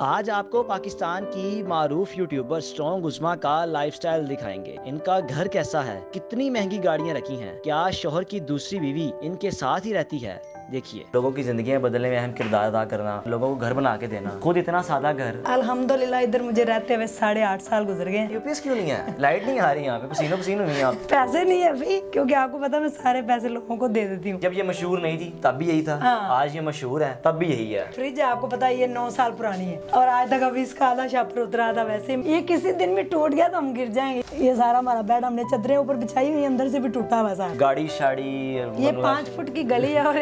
आज आपको पाकिस्तान की मारूफ यूट्यूबर स्ट्रॉन्ग उजमा का लाइफस्टाइल दिखाएंगे इनका घर कैसा है कितनी महंगी गाड़ियां रखी हैं क्या शोहर की दूसरी बीवी इनके साथ ही रहती है देखिए लोगों की जिंदगी बदलने में अहम किरदार अदा करना लोगों को घर बना के देना खुद इतना सादा घर अलहमदुल्ला इधर मुझे रहते हुए साढ़े आठ साल गुजर गए यूपीएस क्यों नहीं है लाइट नहीं आ रही यहाँ पे पसीनो पसीनो नहीं आप पैसे नहीं है अभी क्योंकि आपको पता मैं सारे पैसे लोगों को दे देती हूँ जब ये मशहूर नहीं थी तब भी यही था हाँ। आज ये मशहूर है तब भी यही है फ्रिज आपको पता है ये नौ साल पुरानी है और आज तक अभी इसका आधा छापर उतरा था वैसे ये किसी दिन में टूट गया तो हम गिर जाएंगे ये सारा हमारा बेड हमने चदरे ऊपर बिछाई हुई अंदर से भी टूटा हुआ गाड़ी शाड़ी ये पाँच फुट की गली है और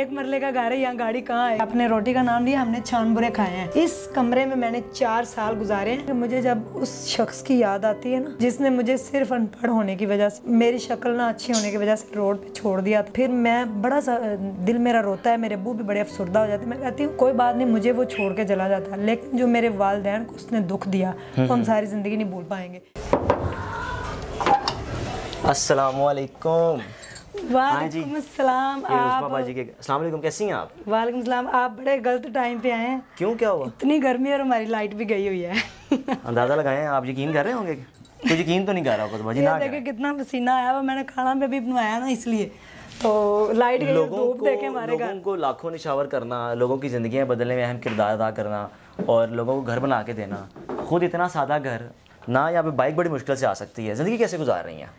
एक मरले का घर है यहाँ गाड़ी कहाँ है अपने रोटी का नाम लिया हमने छान बुरे खाए हैं इस कमरे में मैंने चार साल गुजारे हैं मुझे जब उस शख्स की याद आती है ना जिसने मुझे सिर्फ अनपढ़ होने की वजह से मेरी शक्ल ना अच्छी होने की वजह से रोड पे छोड़ दिया फिर मैं बड़ा सा दिल मेरा रोता है मेरे अबू भी बड़े अफसरदा हो जाते मैं कहती हूँ कोई बात नहीं मुझे वो छोड़ के चला जाता लेकिन जो मेरे वालदे को उसने दुख दिया हम्म, हम हम्म। सारी ज़िंदगी नहीं भूल पाएंगे असलकुम आप कैसी हैं आप वालेकुम आप बड़े गलत टाइम पे आए हैं क्यों क्या हुआ इतनी गर्मी और हमारी लाइट भी गई हुई है अंदाज़ा आप यकीन कर रहे होंगे यकीन तो नहीं कर रहा ना कितना पसीना आया हुआ मैंने खाना भी बनवाया ना इसलिए तो लाइट लोगों देखे हमारे लोगों को लाखों निशावर करना लोगों की जिंदगी बदलने में अहम किरदार अदा करना और लोगों को घर बना के देना खुद इतना सादा घर ना यहाँ पे बाइक बड़ी मुश्किल से आ सकती है ज़िंदगी कैसे गुजार रही है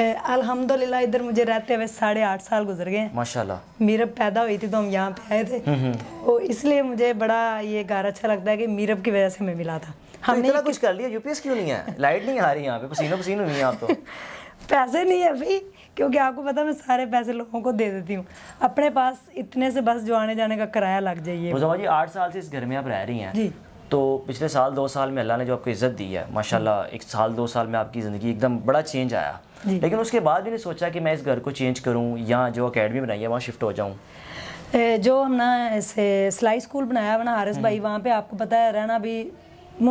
अल्हम्दुलिल्लाह इधर मुझे रहते हुए साढ़े आठ साल गुजर गए माशाल्लाह मीरब पैदा हुई थी तो हम यहाँ पे आए थे हम्म, हम्म। तो इसलिए मुझे बड़ा ये घर अच्छा लगता है कि मीरब की वजह से मैं मिला था तो हमने तो इतना कुछ कर लिया यूपीएस क्यों नहीं है लाइट नहीं आ रही यहाँ पे पसीना पसीना नहीं है आप तो पैसे नहीं है अभी क्योंकि आपको पता मैं सारे पैसे लोगों को दे देती हूँ अपने पास इतने से बस जो आने जाने का किराया लग जाइए आठ साल से इस घर में आप रह रही हैं जी तो पिछले साल दो साल में अल्लाह ने जो आपको इज़्ज़त दी है माशाल्लाह एक साल दो साल में आपकी ज़िंदगी एकदम बड़ा चेंज आया लेकिन उसके बाद भी नहीं सोचा कि मैं इस घर को चेंज करूँ या जो अकेडमी बनाई है वहाँ शिफ्ट हो जाऊँ जो हमने सिलाई स्कूल बनाया हुआ ना हारिस हम्म। भाई वहाँ पर आपको पता है रहना भी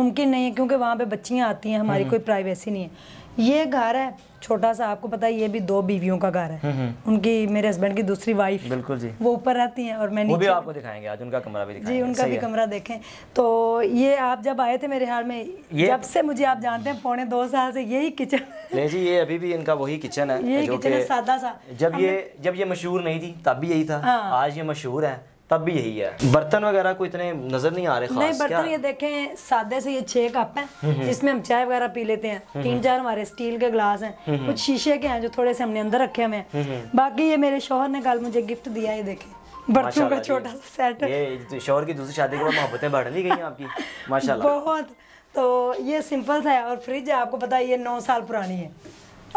मुमकिन नहीं है क्योंकि वहाँ पर बच्चियाँ आती हैं हमारी हम्म। कोई प्राइवेसी नहीं है ये घर है छोटा सा आपको पता है ये भी दो बीवियों का घर है हम्म, हम्म। उनकी मेरे हस्बैंड की दूसरी वाइफ बिल्कुल जी वो ऊपर रहती हैं और मैं वो भी आपको दिखाएंगे आज उनका कमरा भी दिखाएंगे जी उनका भी कमरा देखें तो ये आप जब आए थे मेरे हाल में जब से मुझे आप जानते हैं पौने दो साल से यही किचन नहीं जी ये अभी भी इनका वही किचन है यही किचन है सादा सा जब ये जब ये मशहूर नहीं थी तब भी यही था हाँ। आज ये मशहूर है तब भी यही है बर्तन वगैरह को इतने नजर नहीं आ रहे खास नहीं बर्तन ये देखें सादे से ये छह कप हैं हम्म, हम्म। जिसमें हम चाय वगैरह पी लेते हैं हम्म, तीन चार हमारे स्टील के ग्लास हैं कुछ शीशे के हैं जो थोड़े से हमने अंदर रखे हुए हैं बाकी ये मेरे शोहर ने कल मुझे गिफ्ट दिया ये देखे बर्तनों का छोटा सा सेट तो शोहर की दूसरी शादी के बाद मोहब्बतें बढ़ ली गई आपकी माशाल्लाह बहुत तो ये सिंपल सा है और फ्रिज है आपको पता है ये नौ साल पुरानी है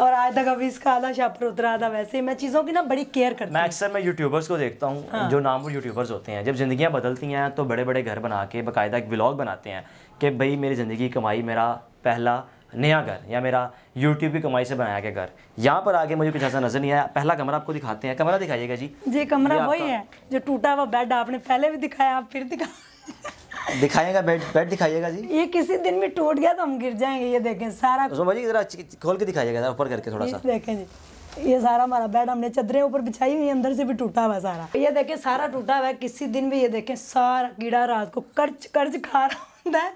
और आज तक अभी इसका आधा शापर उतरा आधा वैसे मैं चीज़ों की ना बड़ी केयर करती मैं अक्सर मैं यूट्यूबर्स को देखता हूँ हाँ। जो नाम वो यूट्यूबर्स होते हैं जब जिंदगियाँ बदलती हैं तो बड़े बड़े घर बना के बाकायदा एक ब्लॉग बनाते हैं कि भाई मेरी ज़िंदगी कमाई मेरा पहला नया घर या मेरा यूट्यूब की कमाई से बनाया गया घर यहाँ पर आगे मुझे कुछ ऐसा नजर नहीं आया पहला कमरा आपको दिखाते हैं कमरा दिखाइएगा जी जी कमरा वही है जो टूटा हुआ बेड आपने पहले भी दिखाया आप फिर दिखा दिखाएगा बेड बेड दिखाइएगा जी ये किसी दिन में टूट गया तो हम गिर जाएंगे ये देखें सारा तो जी जरा खोल के दिखाइएगा ऊपर करके थोड़ा सा देखें जी ये सारा हमारा बेड हमने चदरे ऊपर बिछाई हुई अंदर से भी टूटा हुआ सारा ये देखें सारा टूटा हुआ है किसी दिन भी ये देखें सारा कीड़ा रात को कर्ज कर्ज खा रहा होता है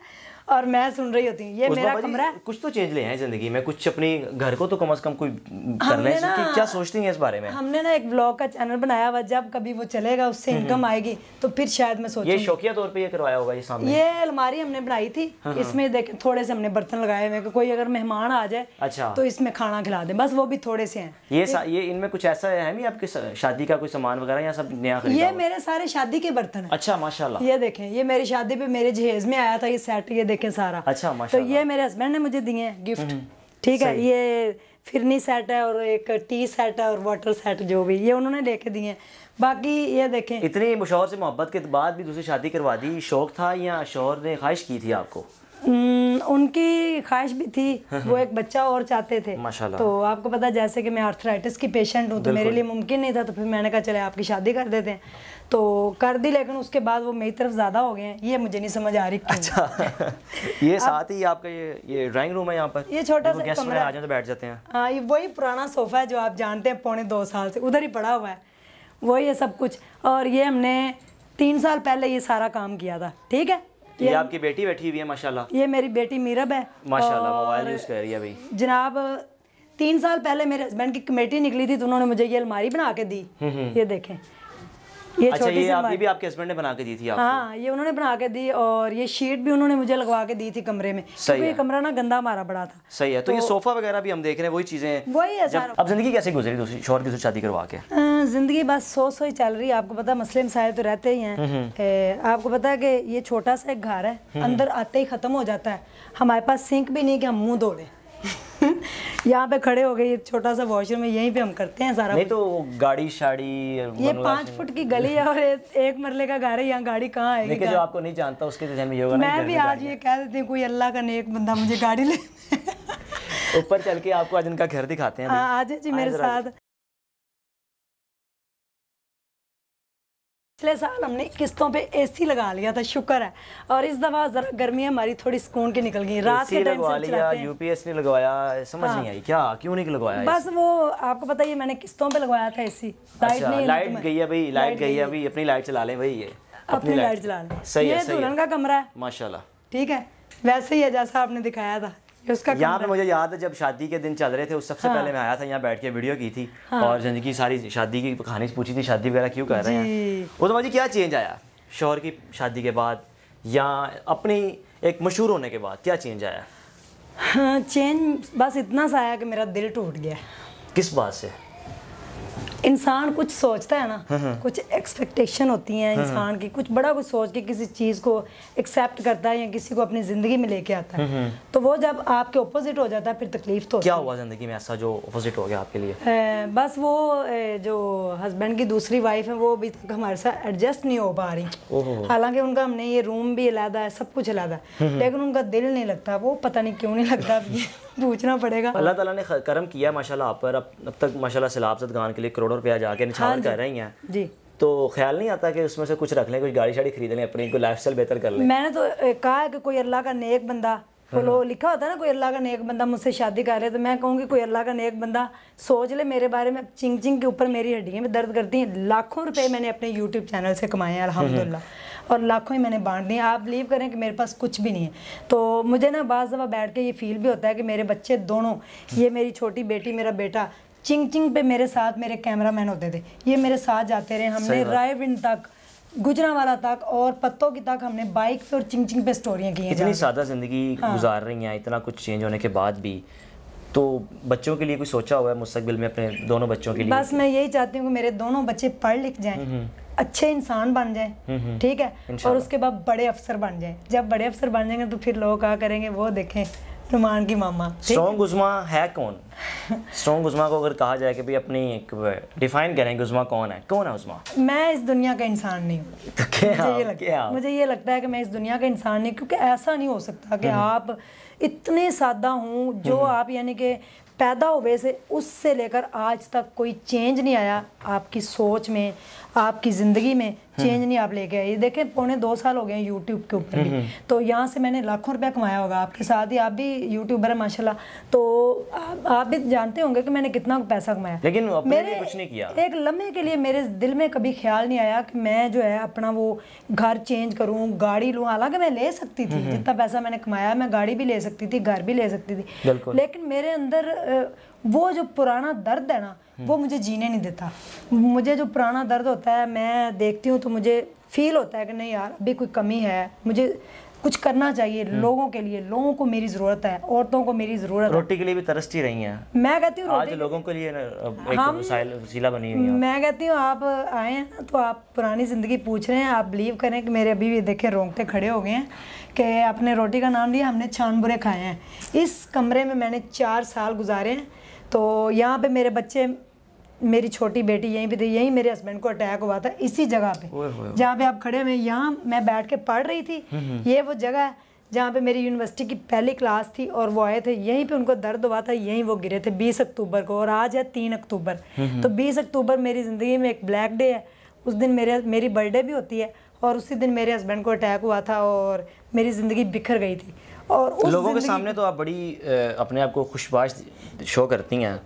और मैं सुन रही होती हूँ ये मेरा कमरा कुछ तो चेंज ले हैं जिंदगी में कुछ अपने घर को तो कम अज कम कोई है कि क्या सोचती हैं इस बारे में हमने ना एक ब्लॉग का चैनल बनाया हुआ जब कभी वो चलेगा उससे इनकम हम्म, हम्म। आएगी तो फिर शायद मैं सोचूं ये शौकिया तौर पे ये करवाया होगा ये सामने ये अलमारी हमने बनाई थी हाँ, हाँ। इसमें देखे थोड़े से हमने बर्तन लगाए हुए कोई अगर मेहमान आ जाए अच्छा तो इसमें खाना खिला दे बस वो भी थोड़े से है ये ये इनमें कुछ ऐसा है भी आपके शादी का कोई सामान वगैरह या सब नया ये मेरे सारे शादी के बर्तन है अच्छा माशाल्लाह ये देखे ये मेरी शादी पे मेरे जहेज में आया था ये सेट ये देखें देखें सारा अच्छा तो ये मेरे हस्बैंड ने मुझे दिए गिफ्ट हम्म, हम्म। ठीक है ये फिरनी सेट है और एक टी सेट है और वाटर सेट जो भी ये उन्होंने लेके दिए बाकी ये देखें इतने मशहूर से मोहब्बत के बाद भी दूसरी शादी करवा दी शौक था या शोहर ने ख्वाहिश की थी आपको हम्म, उनकी ख्वाहिश भी थी हाँ, वो हाँ। एक बच्चा और चाहते थे तो आपको पता जैसे कि मैं आर्थराइटिस की पेशेंट हूँ तो मेरे लिए मुमकिन नहीं था तो फिर मैंने कहा चले आपकी शादी कर देते हैं तो कर दी लेकिन उसके बाद वो मेरी तरफ ज़्यादा हो गए हैं ये मुझे नहीं समझ आ रही अच्छा ये साथ ही आपका ये ये ड्राइंग रूम है यहाँ पर ये छोटा सा कमरा आ जाए तो बैठ जाते हैं हाँ ये वही पुराना सोफ़ा है जो आप जानते हैं पौने दो साल से उधर ही पड़ा हुआ है वही है सब कुछ और ये हमने तीन साल पहले ये सारा काम किया था ठीक है ये, ये आपकी बेटी बैठी हुई है माशाल्लाह ये मेरी बेटी मीरब है माशाल्लाह मोबाइल यूज़ कर रही है भाई जनाब तीन साल पहले मेरे हस्बैंड की कमेटी निकली थी तो उन्होंने मुझे ये अलमारी बना के दी हम्म, हम्म। ये देखें ये अच्छा ये आपने भी आपके हस्बैंड ने बना के दी थी आपको हाँ ये उन्होंने बना के दी और ये शीट भी उन्होंने मुझे लगवा के दी थी कमरे में सही है कमरा ना गंदा मारा बड़ा था सही है तो, तो ये सोफा वगैरह भी हम देख रहे हैं वही चीजें हैं वही है जब, अब जिंदगी कैसे गुजरी दूसरी शोहर की शादी करवा के जिंदगी बस सो सो ही चल रही है आपको पता मसले मसाइल तो रहते ही है हम्म, हम्म। आपको पता है की ये छोटा सा एक घर है हम्म, अंदर आते ही खत्म हो जाता है हमारे पास सिंक भी नहीं की हम मुँह धोड़े यहाँ पे खड़े हो गए ये छोटा सा वॉशरूम है यहीं पे हम करते हैं सारा नहीं तो गाड़ी शाड़ी ये पांच फुट की गली है और एक मरले का घर है यहाँ गाड़ी कहाँ है जो आपको नहीं जानता उसके में ये मैं भी आज ये कह देती हूँ कोई अल्लाह का नेक बंदा मुझे गाड़ी ले ऊपर चल के आपको आज इनका घर दिखाते हैं हाँ, आज जी मेरे साथ पिछले साल हमने किस्तों पे एसी लगा लिया था शुक्र है और इस दफा जरा गर्मी हमारी थोड़ी सुकून की निकल गई रात के टाइम से यूपीएस नहीं लगवाया समझ हाँ। नहीं आई क्या क्यों नहीं लगवाया बस वो आपको पता ही है मैंने किस्तों पे लगवाया था एसी अच्छा, लाइट अच्छा, नहीं लाइट तो गई है भाई लाइट गई है भाई अपनी लाइट चला ले भाई ये अपनी लाइट चला ले सही है दुल्हन का कमरा है माशाल्लाह ठीक है वैसे ही है जैसा आपने दिखाया था यहाँ पे मुझे याद है जब शादी के दिन चल रहे थे उस सबसे हाँ। पहले मैं आया था यहाँ बैठ के वीडियो की थी हाँ। और जिंदगी सारी शादी की कहानी पूछी थी शादी वगैरह क्यों कर रहे हैं वो तो मुझे क्या चेंज आया शोहर की शादी के बाद या अपनी एक मशहूर होने के बाद क्या चेंज आया हाँ, चेंज बस इतना सा आया कि मेरा दिल टूट गया किस बात से इंसान कुछ सोचता है ना कुछ एक्सपेक्टेशन होती है इंसान की कुछ बड़ा कुछ सोच के किसी चीज़ को एक्सेप्ट करता है या किसी को अपनी ज़िंदगी में लेके आता है हम्म, हम्म। तो वो जब आपके ऑपोजिट हो जाता है फिर तकलीफ तो क्या हुआ ज़िंदगी में ऐसा जो ऑपोजिट हो गया आपके लिए बस वो जो हस्बैंड की दूसरी वाइफ है वो अभी तक हमारे साथ एडजस्ट नहीं हो पा रही हालांकि उनका हमने ये रूम भी अलादा है सब कुछ अलादा है हम्म, लेकिन उनका दिल नहीं लगता वो पता नहीं क्यों नहीं लगता पूछना पड़ेगा अल्लाह ताला ने करम किया माशाल्लाह आप पर अब अब तक माशाल्लाह सद गान के लिए करोड़ों रुपया जाके निछावर हाँ कर रही हैं जी तो ख्याल नहीं आता कि उसमें से कुछ रख लें कुछ गाड़ी शाड़ी खरीद लें अपनी कोई लाइफ बेहतर कर लें मैंने तो कहा कि कोई अल्लाह का नेक बंदा वो हाँ, हाँ। लिखा होता है ना कोई अल्लाह का नेक बंदा मुझसे शादी कर रहे तो मैं कहूँगी कोई अल्लाह का नेक बंदा सोच ले मेरे बारे में चिंग चिंग के ऊपर मेरी हड्डियाँ में दर्द करती हैं लाखों रुपए मैंने अपने यूट्यूब चैनल से कमाए हैं हम्म। अलहमदुल्ला और लाखों ही मैंने बांट दिए आप बिलीव करें कि मेरे पास कुछ भी नहीं है तो मुझे ना बाज़ दफ़ा बैठ के ये फील भी होता है कि मेरे बच्चे दोनों ये मेरी छोटी बेटी मेरा बेटा चिंग चिंग पे मेरे साथ मेरे कैमरा मैन होते थे ये मेरे साथ जाते रहे हमने राय तक गुजरावाला तक और पत्तों की तक हमने बाइक पे और चिंग चिंग पे स्टोरियाँ की हैं इतनी सादा ज़िंदगी हाँ। गुजार रही हैं इतना कुछ चेंज होने के बाद भी तो बच्चों के लिए कुछ सोचा हुआ है मुस्तबिल में अपने दोनों बच्चों के लिए बस मैं यही चाहती हूँ कि मेरे दोनों बच्चे पढ़ लिख जाएं हम्म, हम्म। अच्छे इंसान बन जाए हम्म, हम्म। ठीक है और उसके बाद बड़े अफसर बन जाए जब बड़े अफसर बन जाएंगे तो फिर लोग क्या करेंगे वो देखें रुमान की मामा स्ट्रॉन्ग गुजमा है कौन स्ट्रॉन्ग गुजमा को अगर कहा जाए कि भाई अपनी एक डिफाइन करें गुजमा कौन है कौन है उजमा मैं इस दुनिया का इंसान नहीं हूँ तो मुझे ये मुझे ये लगता है कि मैं इस दुनिया का इंसान नहीं क्योंकि ऐसा नहीं हो सकता कि हम्म, आप इतने सादा हूँ जो आप यानी कि पैदा हुए से उससे लेकर आज तक कोई चेंज नहीं आया आपकी सोच में आपकी ज़िंदगी में चेंज हम्म। नहीं आप लेके आए देखें पौने दो साल हो गए हैं यूट्यूब के ऊपर भी हम्म, हम्म। तो यहाँ से मैंने लाखों रुपया कमाया होगा आपके साथ ही आप भी यूट्यूबर है माशाल्लाह तो आप, आप भी जानते होंगे कि मैंने कितना पैसा कमाया लेकिन मेरे कुछ नहीं किया एक लम्हे के लिए मेरे दिल में कभी ख्याल नहीं आया कि मैं जो है अपना वो घर चेंज करूँ गाड़ी लूँ हालांकि मैं ले सकती थी जितना पैसा मैंने कमाया मैं गाड़ी भी ले सकती थी घर भी ले सकती थी लेकिन मेरे अंदर वो जो पुराना दर्द है ना हम्म। वो मुझे जीने नहीं देता मुझे जो पुराना दर्द होता है मैं देखती हूँ तो मुझे फील होता है कि नहीं यार अभी कोई कमी है मुझे कुछ करना चाहिए हम्म। लोगों के लिए लोगों को मेरी जरूरत है औरतों को मेरी जरूरत रोटी के लिए भी तरसती रही हैं मैं कहती हूँ आज लोगों के लिए एक हाँ। बनी हुई है मैं कहती हूँ आप आए हैं तो आप पुरानी ज़िंदगी पूछ रहे हैं आप बिलीव करें कि मेरे अभी भी देखे रोंगटे खड़े हो गए हैं कि आपने रोटी का नाम लिया हमने छान बुरे खाए हैं इस कमरे में मैंने चार साल गुजारे हैं तो यहाँ पे मेरे बच्चे मेरी छोटी बेटी यहीं भी थी यहीं मेरे हस्बैंड को अटैक हुआ था इसी जगह पे जहाँ पे आप खड़े हुए यहाँ मैं बैठ के पढ़ रही थी हम्म, हम्म। ये वो जगह है जहाँ पे मेरी यूनिवर्सिटी की पहली क्लास थी और वो आए थे यहीं पे उनको दर्द हुआ था यहीं वो गिरे थे 20 अक्टूबर को और आज है 3 अक्टूबर हम्म, तो 20 अक्टूबर मेरी ज़िंदगी में एक ब्लैक डे है उस दिन मेरे मेरी बर्थडे भी होती है और उसी दिन मेरे हस्बैंड को अटैक हुआ था और मेरी ज़िंदगी बिखर गई थी और लोगों के सामने तो आप बड़ी अपने आप को खुशबाश शो करती हैं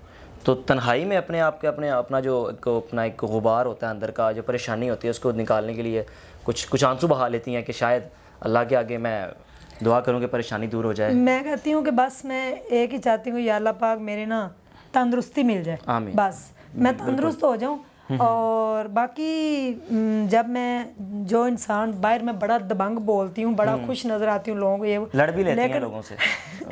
तो तन्हाई में अपने आप के अपने अपना जो एक अपना एक गुबार होता है अंदर का जो परेशानी होती है उसको निकालने के लिए कुछ कुछ आंसू बहा लेती हैं कि शायद अल्लाह के आगे मैं दुआ करूँ कि परेशानी दूर हो जाए मैं कहती हूँ कि बस मैं एक ही चाहती हूँ या अल्लाह पाक मेरे ना तंदरुस्ती मिल जाए बस मैं तंदरुस्त हो जाऊँ और बाकी जब मैं जो इंसान बाहर में बड़ा दबंग बोलती हूँ बड़ा हम्म। खुश नजर आती हूँ लोगों को ये लड़ भी लेती लेकिन लोगों से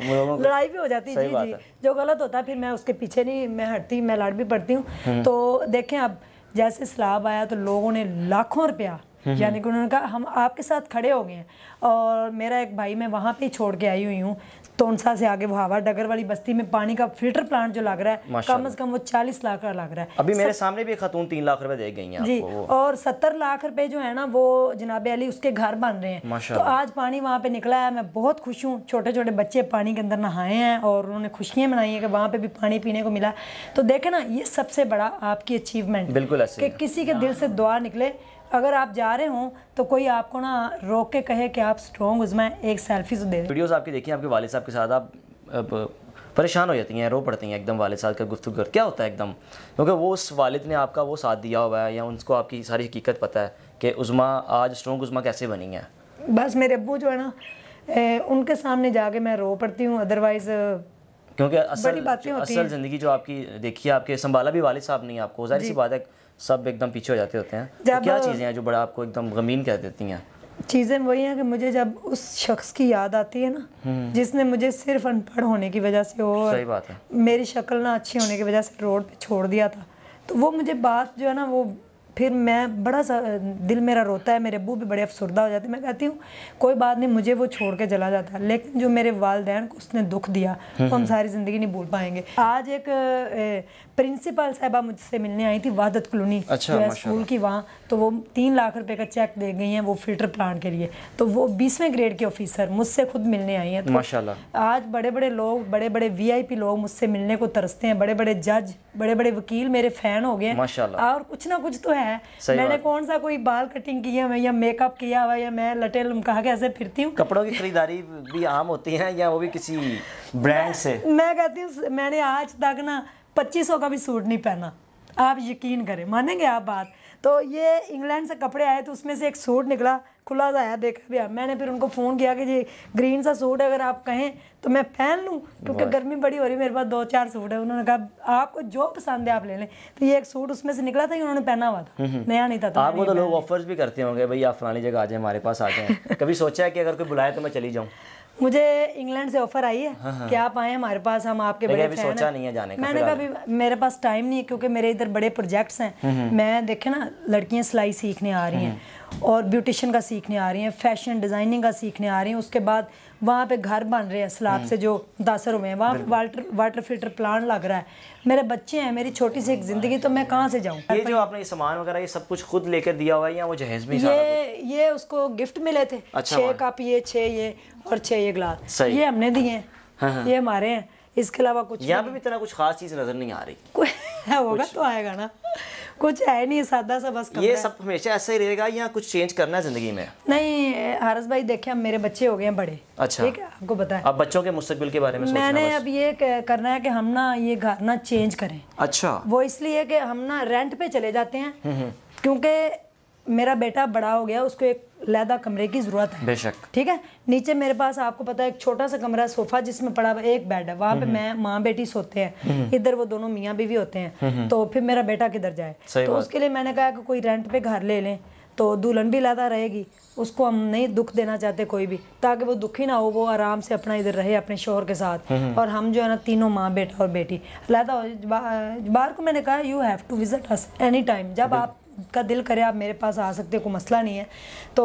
लड़ाई भी हो जाती जी जी जो गलत होता है फिर मैं उसके पीछे नहीं मैं हटती मैं लड़ भी पड़ती हूँ हम्म। तो देखें अब जैसे सलाब आया तो लोगों ने लाखों रुपया यानी कि उन्होंने कहा हम आपके साथ खड़े हो गए हैं और मेरा एक भाई मैं वहाँ पे छोड़ के आई हुई हूँ तोनसा से आगे वहावा डगर वाली बस्ती में पानी का फिल्टर प्लांट जो लग रहा है कम से कम वो 40 लाख का लग रहा है अभी मेरे सामने भी खातून तीन लाख रुपए दे गई हैं जी और 70 लाख रुपए जो है ना वो जनाबे अली उसके घर बन रहे हैं तो आज पानी वहाँ पे निकला है मैं बहुत खुश हूँ छोटे छोटे बच्चे पानी के अंदर नहाए हैं और उन्होंने खुशियाँ मनाई है कि वहाँ पे भी पानी पीने को मिला तो देखे ना ये सबसे बड़ा आपकी अचीवमेंट बिल्कुल किसी के दिल से दुआ निकले अगर आप जा रहे हो तो कोई आपको ना रोक के कहे कि आप स्ट्रॉन्ग उसमें एक सेल्फी से तो दे वीडियोज़ आपकी देखिए आपके वाले साहब के साथ आप, परेशान हो जाती हैं रो पड़ती हैं एकदम वाले साहब का गुफ्तु कर क्या होता है एकदम क्योंकि वो उस वालिद ने आपका वो साथ दिया हुआ है या उनको आपकी सारी हकीकत पता है कि उज़मा आज स्ट्रॉन्ग उज़मा कैसे बनी है बस मेरे अबू जो है ना ए, उनके सामने जाके मैं रो पड़ती हूँ अदरवाइज़ क्योंकि असल असल ज़िंदगी जो आपकी देखी है आपके संभाला भी वाले साहब नहीं आपको जाहिर सी बात है सब एकदम पीछे हो जाते होते हैं तो क्या चीज़ें हैं जो बड़ा आपको एकदम गमीन कह देती हैं चीज़ें वही हैं कि मुझे जब उस शख्स की याद आती है ना हम्म। जिसने मुझे सिर्फ अनपढ़ होने की वजह से और सही बात है मेरी शक्ल ना अच्छी होने की वजह से रोड पे छोड़ दिया था तो वो मुझे बात जो है ना वो फिर मैं बड़ा सा दिल मेरा रोता है मेरे अबू भी बड़े अफसरदा हो जाते मैं कहती हूँ कोई बात नहीं मुझे वो छोड़ के चला जाता लेकिन जो मेरे वालदेन को उसने दुख दिया तो हम हम्म। सारी ज़िंदगी नहीं भूल पाएंगे आज एक प्रिंसिपल साहबा मुझसे मिलने आई थी वादत कलोनी अच्छा, स्कूल की वहाँ तो वो तीन लाख रुपये का चेक दे गई हैं वो फिल्टर प्लांट के लिए तो वो बीसवें ग्रेड के ऑफिसर मुझसे खुद मिलने आई हैं तो आज बड़े बड़े लोग बड़े बड़े वी लोग मुझसे मिलने को तरसते हैं बड़े बड़े जज बड़े बड़े वकील मेरे फ़ैन हो गए हैं और कुछ ना कुछ तो है है मैंने कौन सा कोई बाल कटिंग किया है या मेकअप किया हुआ या मैं लटे लमका के ऐसे फिरती हूँ कपड़ों की खरीदारी भी आम होती है या वो भी किसी ब्रांड से मैं कहती हूँ मैंने आज तक ना पच्चीस का भी सूट नहीं पहना आप यकीन करें मानेंगे आप बात तो ये इंग्लैंड से कपड़े आए तो उसमें से एक सूट निकला खुला सा है देखा भी मैंने फिर उनको फ़ोन किया कि जी ग्रीन सा सूट है अगर आप कहें तो मैं पहन लूँ क्योंकि गर्मी बड़ी हो रही है मेरे पास दो चार सूट है उन्होंने कहा आपको जो पसंद है आप ले लें तो ये एक सूट उसमें से निकला था कि उन्होंने पहना हुआ था हम्म, हम्म। नया नहीं था तो आपको तो लोग ऑफर्स भी करते होंगे भाई आप फलानी जगह आ जाए हमारे पास आ जाए कभी सोचा है कि अगर कोई बुलाए तो मैं चली जाऊँ मुझे इंग्लैंड से ऑफर आई है हाँ।, हाँ। कि आप आए हमारे पास हम आपके बड़े फैन सोचा नहीं है जाने का मैंने कहा मेरे पास टाइम नहीं है क्योंकि मेरे इधर बड़े प्रोजेक्ट्स हैं हम्म, मैं देखे ना लड़कियां सिलाई सीखने आ रही हैं और ब्यूटिशन का सीखने आ रही हैं फैशन डिज़ाइनिंग का सीखने आ रही हैं उसके बाद वहाँ पे घर बन रहे हैं सलाब हम्म। से जो दासर हुए हैं वहाँ वाटर वाटर फिल्टर प्लांट लग रहा है मेरे बच्चे हैं मेरी छोटी सी एक ज़िंदगी तो मैं कहाँ से जाऊँ ये जो आपने ये सामान वगैरह ये सब कुछ खुद लेकर दिया हुआ है या वो जहेज भी ये ये उसको गिफ्ट मिले थे छः अच्छा, कप ये छः ये और छः ये गिलास ये हमने दिए हैं हाँ, हाँ। ये हमारे हैं इसके अलावा कुछ यहाँ पे भी इतना कुछ खास चीज़ नज़र नहीं आ रही होगा तो आएगा ना कुछ है नहीं सादा सा बस ये सब हमेशा ऐसा ही रहेगा या कुछ चेंज करना है जिंदगी में नहीं हारस भाई देखे अब मेरे बच्चे हो गए हैं बड़े अच्छा ठीक है आपको बताया अब बच्चों के मुस्तबिल के बारे में मैंने अब ये करना है की हम ना ये घर ना चेंज करें अच्छा वो इसलिए की हम ना रेंट पे चले जाते हैं हम्म, हम्म। क्योंकि मेरा बेटा बड़ा हो गया उसको एक लैदा कमरे की ज़रूरत है बेशक ठीक है नीचे मेरे पास आपको पता है एक छोटा सा कमरा सोफ़ा जिसमें पड़ा हुआ एक बेड है वहाँ पे हम्म। मैं माँ बेटी सोते हैं हम्म। इधर वो दोनों मियाँ बीवी होते हैं हम्म, तो फिर मेरा बेटा किधर जाए तो उसके लिए मैंने कहा कि कोई रेंट पे घर ले लें तो दुल्हन भी लादा रहेगी उसको हम नहीं दुख देना चाहते कोई भी ताकि वो दुखी ना हो वो आराम से अपना इधर रहे अपने शोहर के साथ और हम जो है ना तीनों माँ बेटा और बेटी हो बार को मैंने कहा you have to visit us any time जब आप का दिल करे आप मेरे पास आ सकते हो कोई मसला नहीं है तो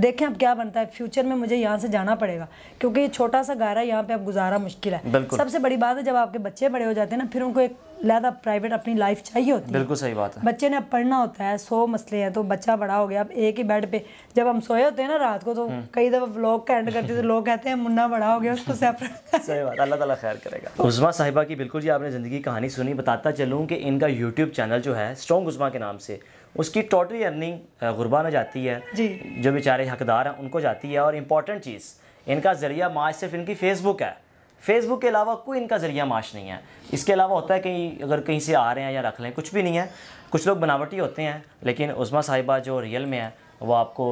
देखें अब क्या बनता है फ्यूचर में मुझे यहाँ से जाना पड़ेगा क्योंकि ये छोटा सा है यहाँ पे अब गुजारा मुश्किल है सबसे बड़ी बात है जब आपके बच्चे बड़े हो जाते हैं ना फिर उनको एक लहदा प्राइवेट अपनी लाइफ चाहिए होती है बिल्कुल सही बात है बच्चे ने अब पढ़ना होता है सो मसले हैं तो बच्चा बड़ा हो गया अब एक ही बेड पे जब हम सोए होते हैं ना रात को तो हम्म। कई दफ़ा व्लॉग का एंड करते तो लोग कहते हैं मुन्ना बड़ा हो गया उसको सेपरेट सही बात अल्लाह ताला खैर करेगा उस्मा साहिबा की बिल्कुल जी आपने ज़िंदगी कहानी सुनी बताता चलूँ कि इनका यूट्यूब चैनल जो है स्ट्रॉन्ग उस्मा के नाम से उसकी टोटली अर्निंग गुरबा में जाती है जी जो बेचारे हकदार हैं उनको जाती है और इम्पोर्टेंट चीज़ इनका ज़रिया माज सिर्फ इनकी फेसबुक है फेसबुक के अलावा कोई इनका ज़रिया माश नहीं है इसके अलावा होता है कहीं अगर कहीं से आ रहे हैं या रख लें कुछ भी नहीं है कुछ लोग बनावटी होते हैं लेकिन उस्मा साहिबा जो रियल में है वो आपको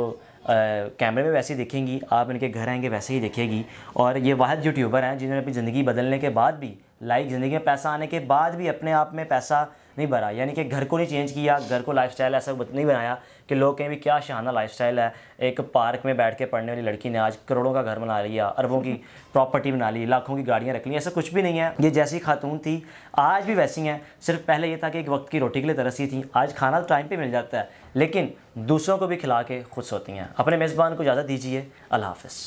कैमरे में वैसे ही दिखेंगी आप इनके घर आएंगे वैसे ही दिखेगी और ये वाहद यूट्यूबर हैं जिन्होंने अपनी ज़िंदगी बदलने के बाद भी लाइक ज़िंदगी में पैसा आने के बाद भी अपने आप में पैसा नहीं भरा यानी कि घर को नहीं चेंज किया घर को लाइफ ऐसा नहीं बनाया कि लोग कहें भी क्या शहाना लाइफ है एक पार्क में बैठ के पढ़ने वाली लड़की ने आज करोड़ों का घर बना लिया अरबों की प्रॉपर्टी बना ली लाखों की गाड़ियाँ रख ली ऐसा कुछ भी नहीं है ये जैसी खातून थी आज भी वैसी हैं सिर्फ पहले ये था कि एक वक्त की रोटी के लिए तरसी थी आज खाना तो टाइम पर मिल जाता है लेकिन दूसरों को भी खिला के खुश होती हैं अपने मेज़बान को इजाज़त दीजिए अल्लाह हाफ़